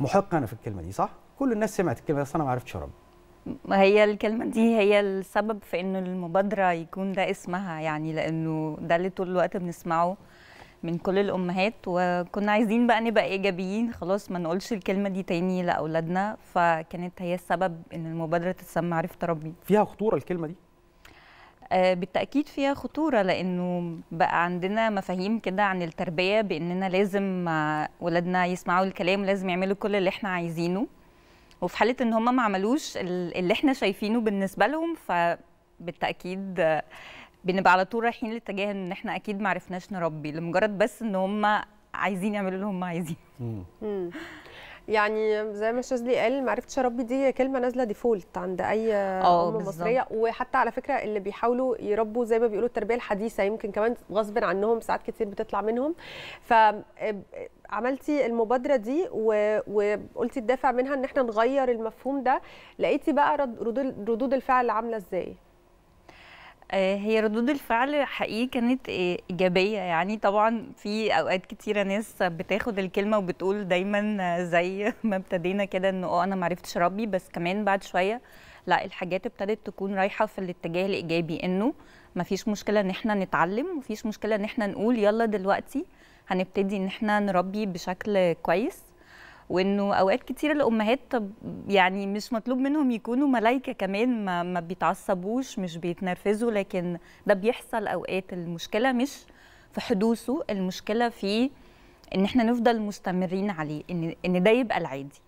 محق انا في الكلمه دي صح كل الناس سمعت الكلمه بس انا ما عرفتش اربي ما هي الكلمة دي هي السبب في إنه المبادرة يكون ده اسمها يعني لأنه ده اللي طول الوقت بنسمعه من كل الأمهات وكنا عايزين بقى نبقى إيجابيين خلاص ما نقولش الكلمة دي تاني لأولادنا فكانت هي السبب إن المبادرة تتسمى عرفت ربي فيها خطورة الكلمة دي؟ آه، بالتاكيد فيها خطوره لانه بقى عندنا مفاهيم كده عن التربيه باننا لازم آه، ولادنا يسمعوا الكلام لازم يعملوا كل اللي احنا عايزينه وفي حاله ان هم ما عملوش اللي احنا شايفينه بالنسبه لهم فبالتاكيد آه، بنبقى على طول رايحين لاتجاه ان احنا اكيد ما عرفناش نربي لمجرد بس ان هم عايزين يعملوا اللي هم عايزينه يعني زي ما لي قال ما عرفتش اربي دي كلمه نازله ديفولت عند اي آه، ام مصريه وحتى على فكره اللي بيحاولوا يربوا زي ما بيقولوا التربيه الحديثه يمكن كمان غصب عنهم ساعات كتير بتطلع منهم ف عملتي المبادره دي و... وقلتي الدافع منها ان احنا نغير المفهوم ده لقيتي بقى ردود ردود الفعل عامله ازاي آه، هي ردود الفعل حقيقي كانت آه، ايجابيه يعني طبعا في اوقات كتيره ناس بتاخد الكلمه وبتقول دايما زي ما ابتدينا كده انه اه انا ما عرفتش ربي بس كمان بعد شويه لا الحاجات ابتدت تكون رايحه في الاتجاه الايجابي انه ما فيش مشكله ان احنا نتعلم ومفيش مشكله ان احنا نقول يلا دلوقتي هنبتدي ان احنا نربي بشكل كويس وانه اوقات كتير الامهات يعني مش مطلوب منهم يكونوا ملايكه كمان ما, ما بيتعصبوش مش بيتنرفزوا لكن ده بيحصل اوقات المشكله مش في حدوثه المشكله في ان احنا نفضل مستمرين عليه ان ان ده يبقى العادي